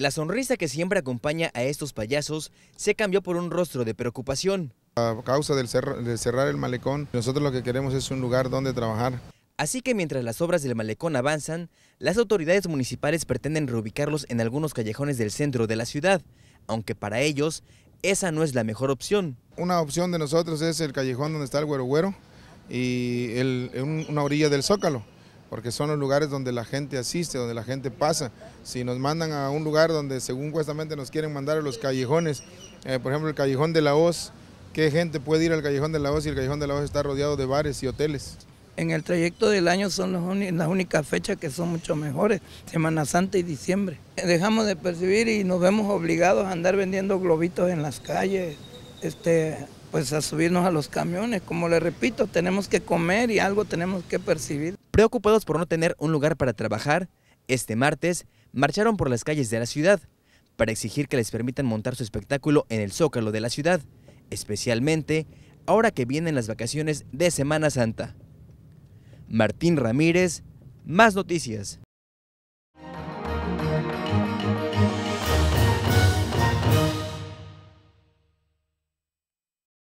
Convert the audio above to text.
La sonrisa que siempre acompaña a estos payasos se cambió por un rostro de preocupación. A causa del, cerrar el malecón, nosotros lo que queremos es un lugar donde trabajar. Así que mientras las obras del malecón avanzan, las autoridades municipales pretenden reubicarlos en algunos callejones del centro de la ciudad, aunque para ellos esa no es la mejor opción. Una opción de nosotros es el callejón donde está el Güero Güero y una orilla del Zócalo porque son los lugares donde la gente asiste, donde la gente pasa. Si nos mandan a un lugar donde según cuestamente nos quieren mandar a los callejones, eh, por ejemplo el Callejón de la Hoz, ¿qué gente puede ir al Callejón de la Hoz si el Callejón de la Hoz está rodeado de bares y hoteles? En el trayecto del año son las únicas fechas que son mucho mejores, Semana Santa y diciembre. Dejamos de percibir y nos vemos obligados a andar vendiendo globitos en las calles, este, pues a subirnos a los camiones. Como le repito, tenemos que comer y algo tenemos que percibir. Preocupados por no tener un lugar para trabajar, este martes marcharon por las calles de la ciudad para exigir que les permitan montar su espectáculo en el zócalo de la ciudad, especialmente ahora que vienen las vacaciones de Semana Santa. Martín Ramírez, más noticias.